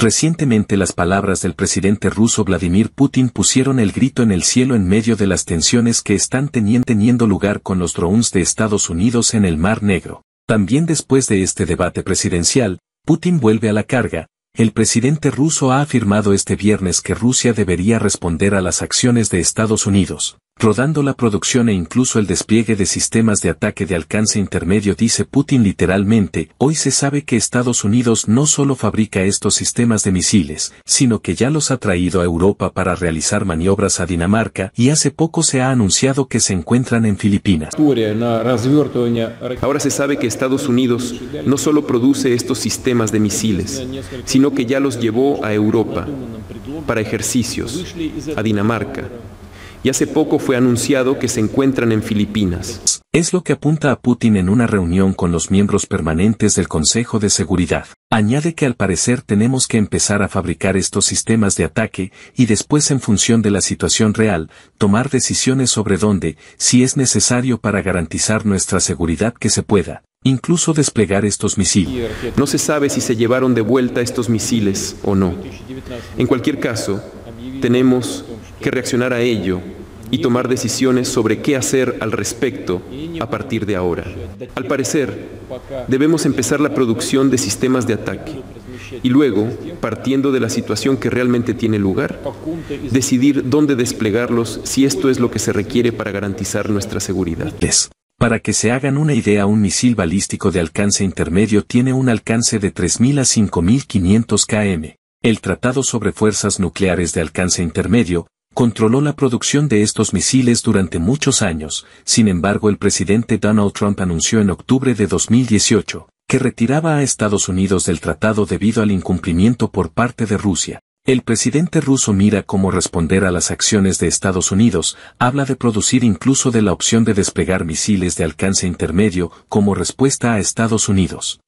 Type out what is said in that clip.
Recientemente las palabras del presidente ruso Vladimir Putin pusieron el grito en el cielo en medio de las tensiones que están teniendo lugar con los drones de Estados Unidos en el Mar Negro. También después de este debate presidencial, Putin vuelve a la carga. El presidente ruso ha afirmado este viernes que Rusia debería responder a las acciones de Estados Unidos rodando la producción e incluso el despliegue de sistemas de ataque de alcance intermedio, dice Putin literalmente, hoy se sabe que Estados Unidos no solo fabrica estos sistemas de misiles, sino que ya los ha traído a Europa para realizar maniobras a Dinamarca y hace poco se ha anunciado que se encuentran en Filipinas. Ahora se sabe que Estados Unidos no solo produce estos sistemas de misiles, sino que ya los llevó a Europa para ejercicios, a Dinamarca y hace poco fue anunciado que se encuentran en Filipinas. Es lo que apunta a Putin en una reunión con los miembros permanentes del Consejo de Seguridad. Añade que al parecer tenemos que empezar a fabricar estos sistemas de ataque y después en función de la situación real, tomar decisiones sobre dónde, si es necesario para garantizar nuestra seguridad que se pueda, incluso desplegar estos misiles. No se sabe si se llevaron de vuelta estos misiles o no. En cualquier caso, tenemos que reaccionar a ello y tomar decisiones sobre qué hacer al respecto a partir de ahora. Al parecer, debemos empezar la producción de sistemas de ataque y luego, partiendo de la situación que realmente tiene lugar, decidir dónde desplegarlos si esto es lo que se requiere para garantizar nuestra seguridad. Para que se hagan una idea, un misil balístico de alcance intermedio tiene un alcance de 3.000 a 5.500 km. El Tratado sobre Fuerzas Nucleares de Alcance Intermedio, controló la producción de estos misiles durante muchos años, sin embargo el presidente Donald Trump anunció en octubre de 2018 que retiraba a Estados Unidos del tratado debido al incumplimiento por parte de Rusia. El presidente ruso mira cómo responder a las acciones de Estados Unidos, habla de producir incluso de la opción de desplegar misiles de alcance intermedio como respuesta a Estados Unidos.